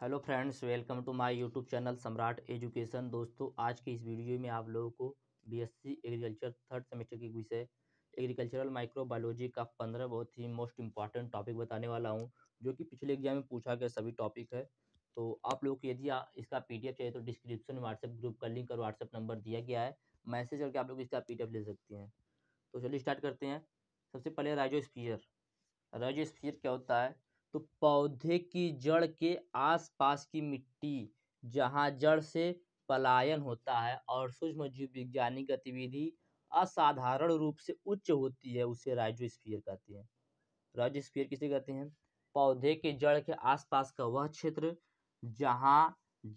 hello friends welcome to my YouTube channel Samrat education दोस्तों आज के इस वीडियो में आप लोगों को बीएससी एग्रीकल्चर थर्ड सेमेस्टर के विषय एग्रीकल्चरल माइक्रोबायोलॉजी का पंद्रह बहुत ही मोस्ट इंपॉर्टेंट टॉपिक बताने वाला हूं जो कि पिछले एग्जाम में पूछा गया सभी टॉपिक है तो आप लोग को यदि इसका पी चाहिए तो डिस्क्रिप्शन में व्हाट्सएप ग्रुप का लिंक और व्हाट्सएप नंबर दिया गया है मैसेज करके आप लोग इसका पी ले सकते हैं तो चलिए स्टार्ट करते हैं सबसे पहले राइजो राइजोस्फीयर क्या होता है तो पौधे की जड़ के आसपास की मिट्टी जहाँ जड़ से पलायन होता है और सूक्ष्म जीव विज्ञानिक गतिविधि असाधारण रूप से उच्च होती है उसे राइजोस्फीयर कहते हैं राइजोस्फीयर किसे कहते हैं पौधे के जड़ के आसपास का वह क्षेत्र जहाँ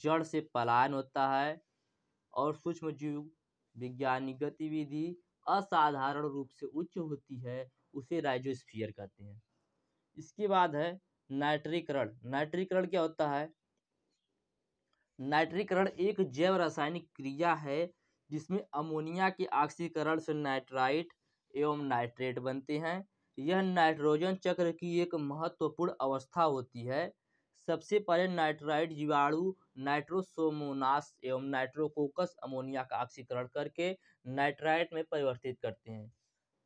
जड़ से पलायन होता है और सूक्ष्म जीव विज्ञानिक गतिविधि असाधारण रूप से उच्च होती है उसे राइजोस्फीयर कहते हैं इसके बाद है नाइट्रीकरण नाइट्रीकरण क्या होता है नाइट्रीकरण एक जैव रासायनिक क्रिया है जिसमें अमोनिया के ऑक्सीकरण से नाइट्राइट एवं नाइट्रेट बनते हैं यह नाइट्रोजन चक्र की एक महत्वपूर्ण अवस्था होती है सबसे पहले नाइट्राइट जीवाणु नाइट्रोसोमोनास एवं नाइट्रोकोकस अमोनिया का ऑक्सीकरण करके नाइट्राइट में परिवर्तित करते हैं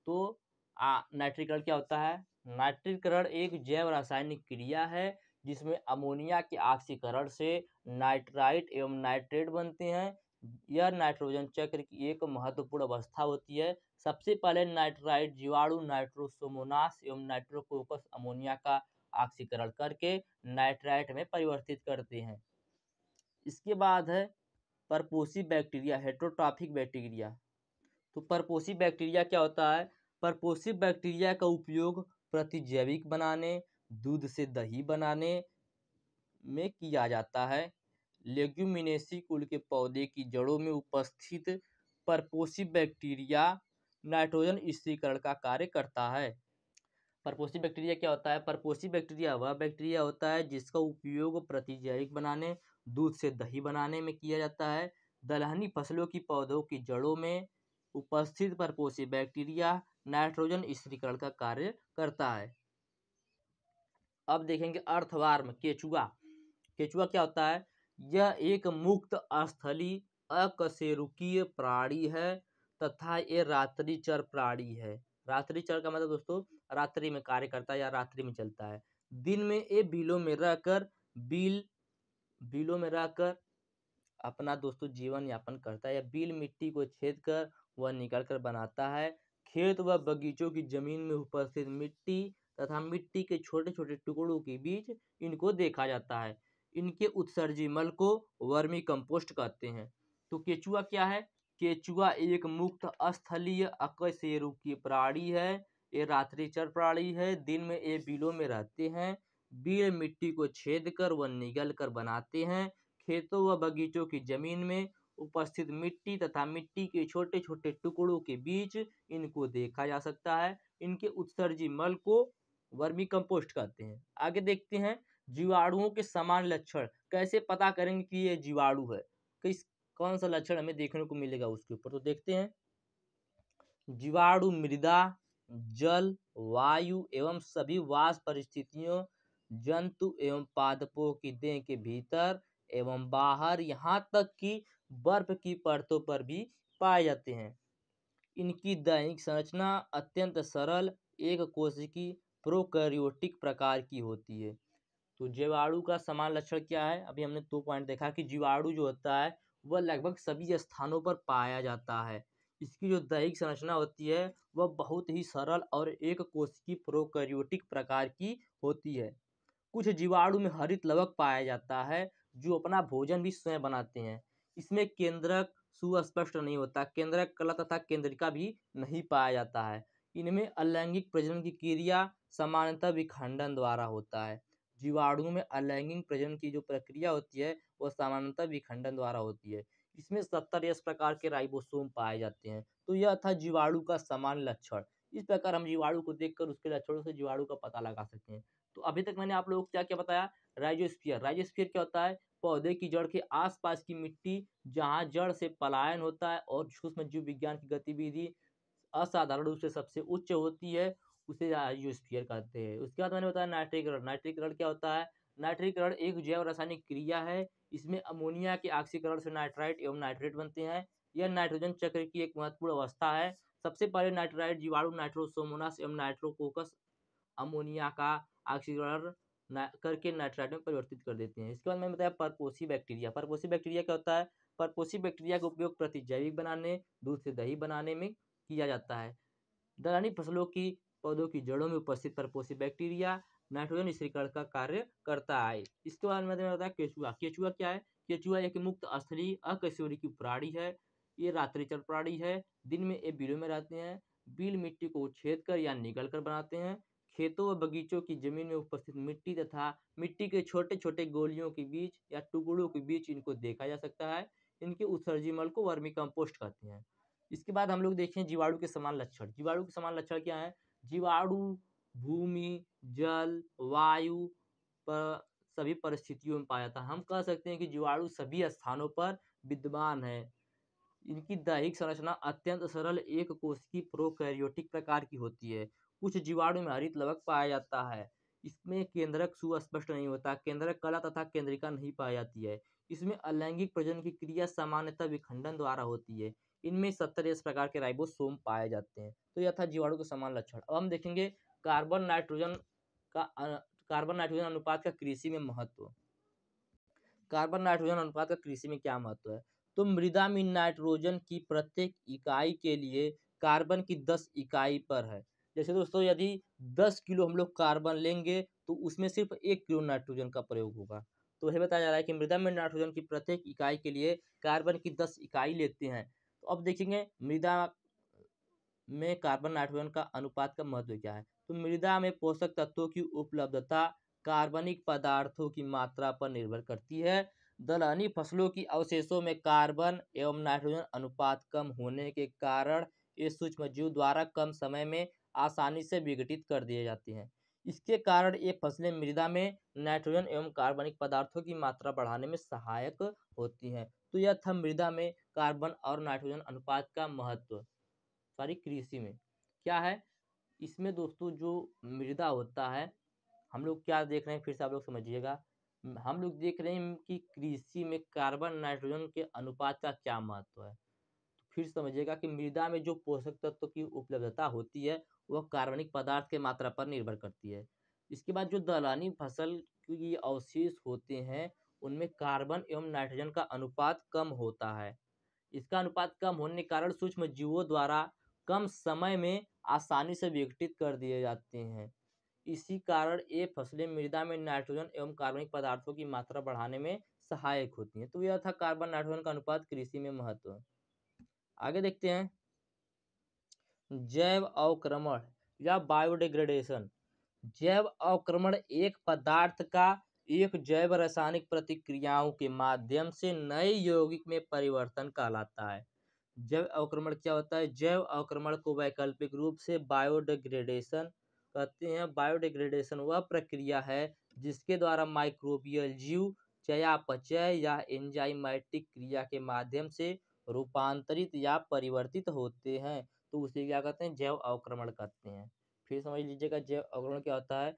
तो आ, नाइट्रीकरण क्या होता है नाइट्रीकरण एक जैव रासायनिक क्रिया है जिसमें अमोनिया के ऑक्सीकरण से नाइट्राइट एवं नाइट्रेट बनते हैं यह नाइट्रोजन चक्र की एक महत्वपूर्ण अवस्था होती है सबसे पहले नाइट्राइट जीवाणु नाइट्रोसोमोनास एवं नाइट्रोकोकस अमोनिया का ऑक्सीकरण करके नाइट्राइट में परिवर्तित करते हैं इसके बाद है परपोसी बैक्टीरिया हेट्रोट्रॉफिक बैक्टीरिया तो परपोसी बैक्टीरिया क्या होता है परपोसी बैक्टीरिया का उपयोग प्रतिजैविक बनाने दूध से दही बनाने में किया जाता है लेग्यूमिनेसी कुल के पौधे की जड़ों में उपस्थित परपोसी बैक्टीरिया नाइट्रोजन स्थिरीकरण का कार्य करता है परपोषी बैक्टीरिया क्या होता है परपोसी बैक्टीरिया वह बैक्टीरिया होता है जिसका उपयोग प्रतिजैविक बनाने दूध से दही बनाने में किया जाता है दलहनी फसलों की पौधों की जड़ों में उपस्थित परपोसी बैक्टीरिया नाइट्रोजन स्त्रीकरण का कार्य करता है अब देखेंगे अर्थवार्म केचुआ केचुआ क्या होता है यह एक मुक्त स्थली अकशेरुकीय प्राणी है तथा ये रात्रि चर प्राणी है रात्रि चर का मतलब दोस्तों रात्रि में कार्य करता है या रात्रि में चलता है दिन में ये बिलों में रहकर बिल बिलों में रहकर अपना दोस्तों जीवन यापन करता है या बिल मिट्टी को छेद कर वह निकल कर बनाता है खेत व बगीचों की जमीन में उपस्थित मिट्टी तथा मिट्टी के छोटे छोटे टुकड़ों के बीच इनको देखा जाता है इनके उत्सर्जी मल को वर्मी कंपोस्ट कहते हैं तो केचुआ क्या है केचुआ एक मुक्त स्थलीय अकशेरुकी प्राणी है ये रात्रि चर प्राणी है दिन में ये बिलों में रहते हैं बिल मिट्टी को छेद कर व निगल कर बनाते हैं खेतों व बगीचों की जमीन में उपस्थित मिट्टी तथा मिट्टी के छोटे छोटे टुकड़ों के बीच इनको देखा जा सकता है इनके उत्सर्जी मल को वर्मी कंपोस्ट कहते हैं आगे देखते हैं जीवाणुओं के समान लक्षण कैसे पता करेंगे कि ये जीवाणु है किस कौन सा लक्षण हमें देखने को मिलेगा उसके ऊपर तो देखते हैं जीवाणु मृदा जल वायु एवं सभी वास परिस्थितियों जंतु एवं पादपों की देह के भीतर एवं बाहर यहाँ तक कि बर्फ की परतों पर भी पाए जाते हैं इनकी दैनिक संरचना अत्यंत सरल एक कोशिकी प्रोकैरियोटिक प्रकार की होती है तो जीवाणु का समान लक्षण क्या है अभी हमने दो पॉइंट देखा कि जीवाणु जो होता है वह लगभग सभी स्थानों पर पाया जाता है इसकी जो दैहिक संरचना होती है वह बहुत ही सरल और एक कोशिकी प्रोकैरियोटिक प्रकार की होती है कुछ जीवाणु में हरित लवक पाया जाता है जो अपना भोजन भी स्वयं बनाते हैं इसमें केंद्रक सुस्पष्ट नहीं होता केंद्रक कला तथा केंद्रिका भी नहीं पाया जाता है इनमें अलैंगिक प्रजनन की क्रिया सामान्यतः विखंडन द्वारा होता है जीवाणुओं में अलैंगिक प्रजनन की जो प्रक्रिया होती है वह सामान्यतः विखंडन द्वारा होती है इसमें सत्तर इस प्रकार के राइबोसोम पाए जाते हैं तो यह था जीवाणु का समान लक्षण इस प्रकार हम जीवाणु को देखकर उसके लक्षणों से जीवाणु का पता लगा सकते हैं तो अभी तक मैंने आप लोगों को क्या क्या बताया राइजोस्फीयर राइजोस्फियर क्या होता है पौधे की जड़ के आसपास की मिट्टी जहाँ जड़ से पलायन होता है और सूक्ष्म जीव विज्ञान की गतिविधि असाधारण रूप से सबसे उच्च होती है उसे आयोस्फियर कहते हैं उसके बाद मैंने बताया नाइट्रिकरण नाइट्रिकरण क्या होता है नाइट्रीकरण एक जैव रासायनिक क्रिया है इसमें अमोनिया के ऑक्सीकरण से नाइट्राइट एवं नाइट्रेट बनते हैं यह नाइट्रोजन चक्र की एक महत्वपूर्ण अवस्था है सबसे पहले नाइट्राइट जीवाणु नाइट्रोसोमोनास एवं नाइट्रोकोकस अमोनिया का ऑक्सीकरण ना करके नाइट्राइट में परिवर्तित कर देते हैं इसके बाद मैंने बताया परपोसी बैक्टीरिया परपोसी बैक्टीरिया क्या होता है परपोसी बैक्टीरिया का उपयोग प्रतिजैविक बनाने दूध से दही बनाने में किया जाता है दलहनी फसलों की पौधों की जड़ों में उपस्थित परपोसी बैक्टीरिया नाइट्रोजन स्त्रीकरण का कार्य करता है इसके बाद मैंने बताया केचुआ केचुआ क्या है केचुआ एक मुक्त स्थली अकश्योरी की प्राणी है ये चर प्राणी है दिन में ये बिलों में रहते हैं बिल मिट्टी को छेद कर या निकल कर बनाते हैं खेतों व बगीचों की जमीन में उपस्थित मिट्टी तथा मिट्टी के छोटे छोटे गोलियों के बीच या टुकड़ों के बीच इनको देखा जा सकता है इनके उत्सर्जीमल को वर्मी कंपोस्ट कहते हैं इसके बाद हम लोग देखें जीवाणु के समान लक्षण जीवाणु के समान लक्षण क्या है जीवाणु भूमि जल वायु पर सभी परिस्थितियों में पाया जाता है हम कह सकते हैं कि जीवाणु सभी स्थानों पर विद्यमान है इनकी दैहिक संरचना अत्यंत सरल एक कोश की प्रोकैरियोटिक प्रकार की होती है कुछ जीवाणु में हरित लवक पाया जाता है इसमें केंद्रक सुस्पष्ट नहीं होता केंद्रक कला तथा केंद्रिका नहीं पाई जाती है इसमें अलैंगिक प्रजन की क्रिया सामान्यतः विखंडन द्वारा होती है इनमें सत्तर इस प्रकार के राइबोसोम पाए जाते हैं तो यह था जीवाणु के समान लक्षण अब हम देखेंगे कार्बन नाइट्रोजन का कार्बन नाइट्रोजन अनुपात का कृषि में महत्व कार्बन नाइट्रोजन अनुपात का कृषि में क्या महत्व है तो मृदा में नाइट्रोजन की प्रत्येक इकाई के लिए कार्बन की दस इकाई पर है जैसे दोस्तों यदि दस किलो हम लोग कार्बन लेंगे तो उसमें सिर्फ एक किलो नाइट्रोजन का प्रयोग होगा तो यह बताया जा रहा है कि मृदा में नाइट्रोजन की प्रत्येक इकाई के लिए कार्बन की दस इकाई लेते हैं तो अब देखेंगे मृदा में कार्बन नाइट्रोजन का अनुपात का महत्व क्या है तो मृदा में पोषक तत्वों की उपलब्धता कार्बनिक पदार्थों की मात्रा पर निर्भर करती है दलहनी फसलों की अवशेषों में कार्बन एवं नाइट्रोजन अनुपात कम होने के कारण ये सूक्ष्म जीव द्वारा कम समय में आसानी से विघटित कर दिए जाते हैं इसके कारण ये फसलें मृदा में नाइट्रोजन एवं कार्बनिक पदार्थों की मात्रा बढ़ाने में सहायक होती हैं तो यह था मृदा में कार्बन और नाइट्रोजन अनुपात का महत्व सॉरी कृषि में क्या है इसमें दोस्तों जो मृदा होता है हम लोग क्या देख रहे हैं फिर से आप लोग समझिएगा हम लोग देख रहे हैं कि कृषि में कार्बन नाइट्रोजन के अनुपात का क्या महत्व है फिर समझिएगा कि मृदा में जो पोषक तत्व की उपलब्धता होती है वह कार्बनिक पदार्थ के मात्रा पर निर्भर करती है इसके बाद जो दलानी फसल की अवशेष होते हैं उनमें कार्बन एवं नाइट्रोजन का अनुपात कम होता है इसका अनुपात कम होने के कारण सूक्ष्म जीवों द्वारा कम समय में आसानी से विघटित कर दिए जाते हैं इसी कारण ये फसलें मृदा में नाइट्रोजन एवं कार्बनिक पदार्थों की मात्रा बढ़ाने में सहायक होती हैं तो यह था कार्बन नाइट्रोजन का अनुपात कृषि में महत्व आगे देखते हैं जैव अवक्रमण या बायोडिग्रेडेशन जैव अवक्रमण एक पदार्थ का एक जैव रासायनिक प्रतिक्रियाओं के माध्यम से नए यौगिक में परिवर्तन कहलाता है जैव अवक्रमण क्या होता है जैव अवक्रमण को वैकल्पिक रूप से बायोडिग्रेडेशन कहते हैं बायोडिग्रेडेशन वह प्रक्रिया है जिसके द्वारा माइक्रोबियल जीव चयापचय या एंजाइमेटिक क्रिया के माध्यम से रूपांतरित या परिवर्तित होते हैं तो उसे क्या कहते हैं जैव अवक्रमण कहते हैं फिर समझ लीजिएगा जैव अवक्रमण क्या होता है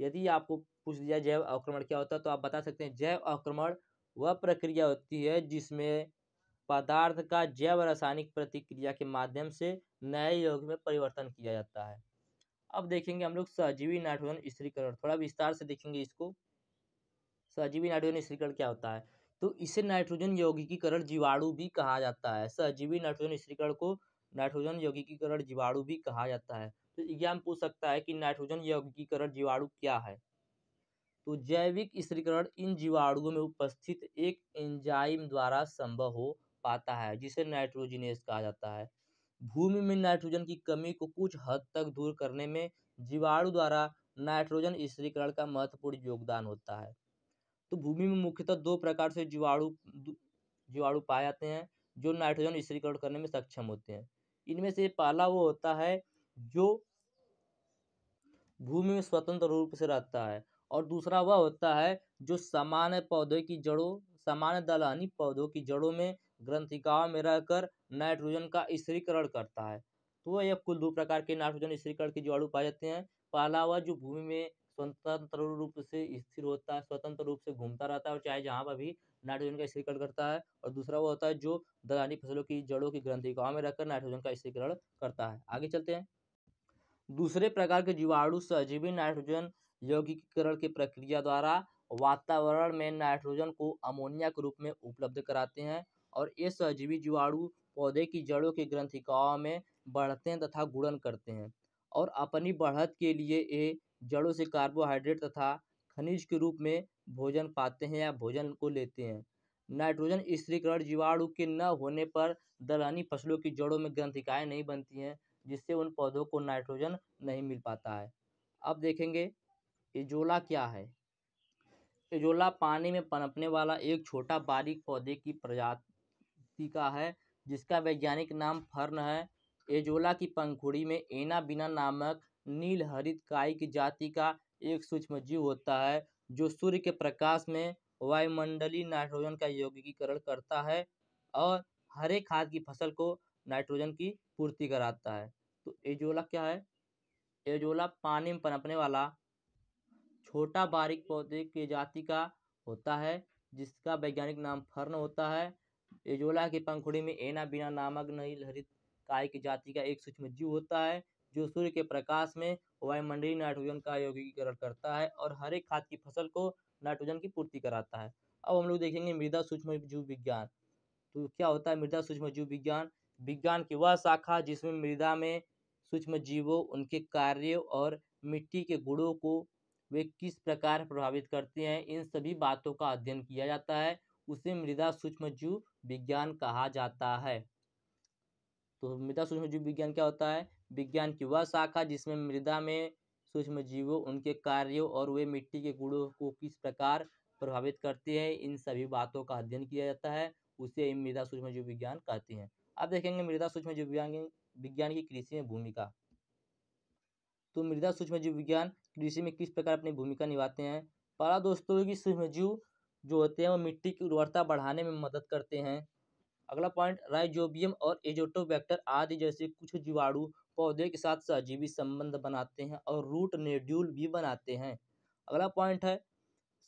यदि आपको पूछ लिया जैव अवक्रमण क्या होता है तो आप बता सकते हैं जैव अवक्रमण वह प्रक्रिया होती है जिसमें पदार्थ का जैव रासायनिक प्रतिक्रिया के माध्यम से नए योग में परिवर्तन किया जाता है अब देखेंगे हम लोग सजीवी नाइट्रोजन स्त्रीकरण थोड़ा विस्तार से देखेंगे इसको सहजीवी नाइट्रोजन स्त्रीकरण क्या होता है तो इसे नाइट्रोजन यौगिकीकरण जीवाणु भी कहा जाता है सहजीवी नाइट्रोजन स्त्रीकरण को नाइट्रोजन यौगिकीकरण जीवाणु भी कहा जाता है तो एग्जाम पूछ सकता है कि नाइट्रोजन यौगिकीकरण जीवाणु क्या है तो जैविक स्त्रीकरण इन जीवाणुओं में उपस्थित एक एंजाइम द्वारा संभव हो पाता है जिसे नाइट्रोजिनेस कहा जाता है भूमि में नाइट्रोजन की कमी को कुछ हद तक दूर करने में जीवाणु द्वारा नाइट्रोजन स्त्रीकरण का महत्वपूर्ण योगदान होता है तो भूमि में मुख्यतः दो प्रकार से जीवाणु जीवाणु पाए जाते हैं जो नाइट्रोजन स्त्रीकरण करने में सक्षम होते हैं इनमें से पहला वो होता है जो भूमि में स्वतंत्र रूप से रहता है और दूसरा वह होता है जो सामान्य पौधे की जड़ों सामान्य दलहनी पौधों की जड़ों में ग्रंथिकाओं में रहकर नाइट्रोजन का स्त्रीकरण करता है तो यह कुल दो प्रकार के नाइट्रोजन स्त्रीकरण के जीवाणु पाए जाते हैं पहला वह जो भूमि में स्वतंत्र रूप से स्थिर होता है स्वतंत्र रूप से घूमता रहता है और चाहे जहाँ पर भी नाइट्रोजन का स्थिरीकरण करता है और दूसरा वो होता है जो दलानी फसलों की जड़ों की ग्रंथि गाँव में रखकर नाइट्रोजन का स्थिरीकरण करता है आगे चलते हैं दूसरे प्रकार के जीवाणु सहजीवी नाइट्रोजन यौगिकीकरण की प्रक्रिया द्वारा वातावरण में नाइट्रोजन को अमोनिया के रूप में उपलब्ध कराते हैं और ये सहजीवी जीवाणु पौधे की जड़ों की ग्रंथिकाओं में बढ़ते हैं तथा गुड़न करते हैं और अपनी बढ़त के लिए ये जड़ों से कार्बोहाइड्रेट तथा खनिज के रूप में भोजन पाते हैं या भोजन को लेते हैं नाइट्रोजन स्त्रीकरण जीवाणु के न होने पर दलहनी फसलों की जड़ों में ग्रंथिकाएँ नहीं बनती हैं जिससे उन पौधों को नाइट्रोजन नहीं मिल पाता है अब देखेंगे एजोला क्या है एजोला पानी में पनपने वाला एक छोटा बारीक पौधे की प्रजाति का है जिसका वैज्ञानिक नाम फर्न है एजोला की पंखुड़ी में एना बिना नामक नीलहरित की जाति का एक सूक्ष्म जीव होता है जो सूर्य के प्रकाश में वायुमंडलीय नाइट्रोजन का यौगिकीकरण करता है और हरे खाद की फसल को नाइट्रोजन की पूर्ति कराता है तो एजोला क्या है एजोला पानी में पनपने वाला छोटा बारीक पौधे की जाति का होता है जिसका वैज्ञानिक नाम फर्न होता है एजोला की पंखुड़ी में एना बिना नामक नई हरित काय की जाति का एक सूक्ष्म जीव होता है जो सूर्य के प्रकाश में वायुमंडलीय नाइट्रोजन का योगीकरण करता है और हर एक खाद की फसल को नाइट्रोजन की पूर्ति कराता है अब हम लोग देखेंगे मृदा सूक्ष्म जीव विज्ञान तो क्या होता है मृदा सूक्ष्म जीव विज्ञान विज्ञान की वह शाखा जिसमें मृदा में सूक्ष्म जीवों उनके कार्य और मिट्टी के गुणों को वे किस प्रकार प्रभावित करते हैं इन सभी बातों का अध्ययन किया जाता है उसे मृदा सूक्ष्म जीव विज्ञान कहा जाता है तो मृदा सूक्ष्म जीव विज्ञान क्या होता है विज्ञान की वह शाखा जिसमें मृदा में सूक्ष्म जीवों उनके कार्यों और वे मिट्टी के गुणों को किस प्रकार प्रभावित करती है इन सभी बातों का अध्ययन किया जाता है उसे मृदा सूक्ष्म जीव विज्ञान कहते हैं अब देखेंगे मृदा सूक्ष्म जीव विज्ञान विज्ञान की कृषि में भूमिका तो मृदा सूक्ष्म जीव विज्ञान कृषि में किस प्रकार अपनी भूमिका निभाते हैं पहला दोस्तों की सूक्ष्म जीव जो होते हैं वो मिट्टी की उर्वरता बढ़ाने में मदद करते हैं अगला पॉइंट राइजोबियम और एजोटोबैक्टर आदि जैसे कुछ जीवाणु पौधे के साथ सहजीवी संबंध बनाते हैं और रूट नेड्यूल भी बनाते हैं अगला पॉइंट है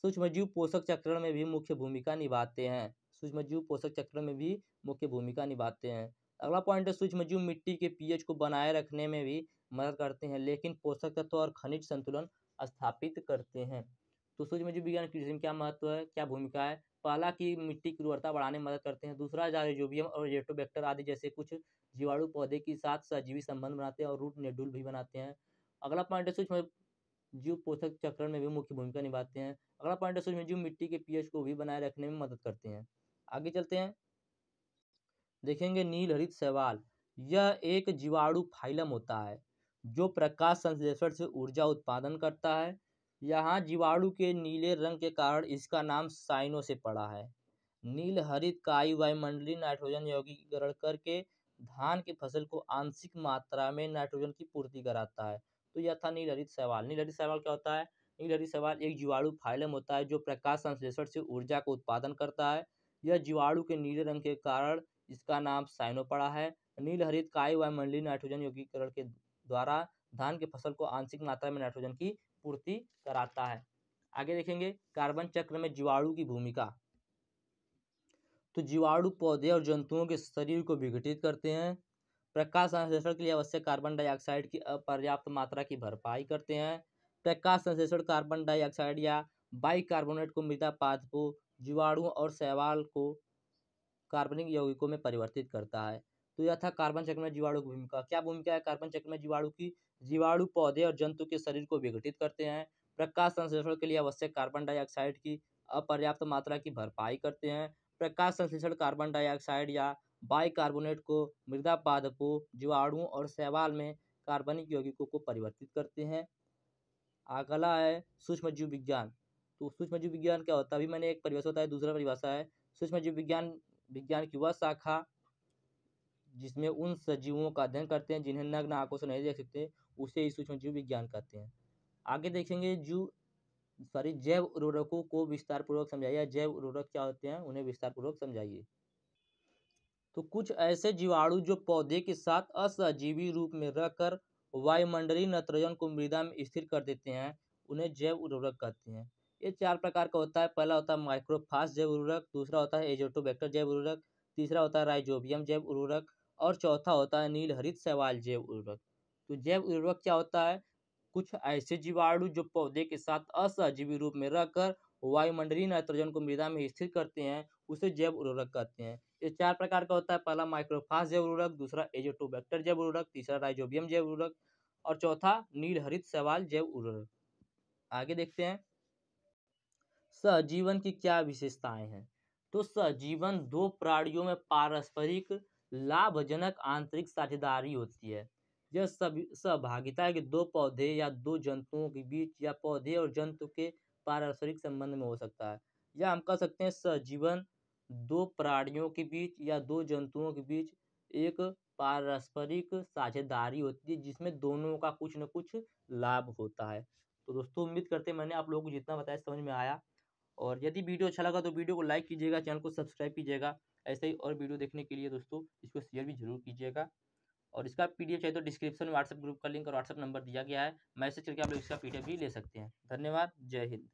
सूक्ष्मजीव पोषक चक्रण में भी मुख्य भूमिका निभाते हैं सूक्ष्मजीव पोषक चक्रण में भी मुख्य भूमिका निभाते हैं अगला पॉइंट है सूक्ष्मजीव मिट्टी के पीएच को बनाए रखने में भी मदद करते हैं लेकिन पोषक तत्व और खनिज संतुलन स्थापित करते हैं तो सूक्ष्मजीव विज्ञान कृषि में क्या महत्व है क्या भूमिका है पाला की मिट्टी की उर्वरता बढ़ाने में मदद करते हैं दूसरा जारिजोबियम और रेटोबैक्टर आदि जैसे कुछ जीवाणु पौधे के साथ सजीवी संबंध बनाते हैं और रूट नेडुल भी बनाते हैं अगला पॉइंट है सूक्ष्म जीव पोषक चक्रण में भी मुख्य भूमिका निभाते हैं अगला पॉइंट है सूक्ष्म जीव मिट्टी के पीएच को भी बनाए रखने में मदद करते हैं आगे चलते हैं देखेंगे नील हरित सवाल यह एक जीवाणु फाइलम होता है जो प्रकाश संश्लेषण से ऊर्जा उत्पादन करता है यहाँ जीवाणु के नीले रंग के कारण इसका नाम साइनो से पड़ा है नील हरित कायु वायुमंडलीय नाइट्रोजन यौगीकरण करके धान की फसल को आंशिक मात्रा में नाइट्रोजन की पूर्ति कराता है तो यह था नील हरित सवाल नील हरित सवाल क्या होता है नील हरित सवाल एक जीवाणु फाइलम होता है जो प्रकाश संश्लेषण से ऊर्जा का उत्पादन करता है यह जीवाणु के नीले रंग के कारण इसका नाम साइनो पड़ा है नील हरित कायु वायुमंडलीय नाइट्रोजन यौगीकरण के द्वारा धान के फसल को आंशिक मात्रा में नाइट्रोजन की पूर्ति कराता है आगे देखेंगे कार्बन चक्र में जीवाणु की भूमिका तो जीवाणु पौधे और जंतुओं के शरीर को विघटित करते हैं प्रकाश संश्लेषण के लिए आवश्यक कार्बन डाइऑक्साइड की अपर्याप्त मात्रा की भरपाई करते हैं प्रकाश संश्लेषण कार्बन डाइऑक्साइड या बाइकार्बोनेट को मृदा पाद को जीवाणु और शैवाल को कार्बनिक यौगिकों में परिवर्तित करता है तो यह था कार्बन चक्र में जीवाणु की भूमिका क्या भूमिका है कार्बन चक्र में जीवाणु की जीवाणु पौधे और जंतु के शरीर को विघटित करते हैं प्रकाश संश्लेषण के लिए आवश्यक कार्बन डाइऑक्साइड की अपर्याप्त मात्रा की भरपाई करते हैं प्रकाश संश्लेषण कार्बन डाइऑक्साइड या बाइकार्बोनेट को मृदा पादपों जीवाणुओं और शैवाल में कार्बनिक यौगिकों को परिवर्तित करते हैं अगला है सूक्ष्म जीव विज्ञान तो सूक्ष्म जीव विज्ञान क्या होता है अभी मैंने एक परिभाषा होता है दूसरा परिभाषा है सूक्ष्म जीव विज्ञान विज्ञान की वह शाखा जिसमें उन सजीवों का अध्ययन करते हैं जिन्हें नग्न आंखों से नहीं देख सकते उसे ही सूक्ष्म जीव विज्ञान कहते हैं आगे देखेंगे जीव सॉरी जैव उर्वरकों को विस्तार पूर्वक समझाइए जैव उर्वरक क्या होते हैं उन्हें विस्तार पूर्वक समझाइए तो कुछ ऐसे जीवाणु जो पौधे के साथ असजीवी रूप में रहकर वायुमंडलीय नत्रजन को मृदा में स्थिर कर देते हैं उन्हें जैव उर्वरक कहते हैं ये चार प्रकार का होता है पहला होता है माइक्रोफास जैव उर्वरक दूसरा होता है एजोटोबैक्टर जैव उर्वरक तीसरा होता है राइजोबियम जैव उर्वरक और चौथा होता है नील हरित सवाल जैव उर्वरक तो जैव उर्वरक क्या होता है कुछ ऐसे जीवाणु जो पौधे के साथ असहजीवी रूप में रहकर वायुमंडलीय नाइट्रोजन को मृदा में स्थिर करते हैं उसे जैव उर्वरक कहते हैं ये चार प्रकार का होता है पहला माइक्रोफास जैव उर्वरक दूसरा एजोटोबैक्टर जैव उर्वरक तीसरा राइजोबियम जैव उर्वरक और चौथा नीलहरित सवाल जैव उर्वरक आगे देखते हैं सहजीवन की क्या विशेषताएं हैं तो सहजीवन दो प्राणियों में पारस्परिक लाभजनक आंतरिक साझेदारी होती है यह सब सहभागिता के दो पौधे या दो जंतुओं के बीच या पौधे और जंतु के पारस्परिक संबंध में हो सकता है या हम कह सकते हैं सजीवन दो प्राणियों के बीच या दो जंतुओं के बीच एक पारस्परिक साझेदारी होती है जिसमें दोनों का कुछ न कुछ लाभ होता है तो दोस्तों उम्मीद करते हैं मैंने आप लोगों को जितना बताया समझ में आया और यदि वीडियो अच्छा लगा तो वीडियो को लाइक कीजिएगा चैनल को सब्सक्राइब कीजिएगा ऐसे ही और वीडियो देखने के लिए दोस्तों इसको शेयर भी जरूर कीजिएगा और इसका पी चाहिए तो डिस्क्रिप्शन में व्हाट्सएप ग्रुप का लिंक और व्हाट्सएप नंबर दिया गया है मैसेज करके आप लोग इसका पी भी ले सकते हैं धन्यवाद जय हिंद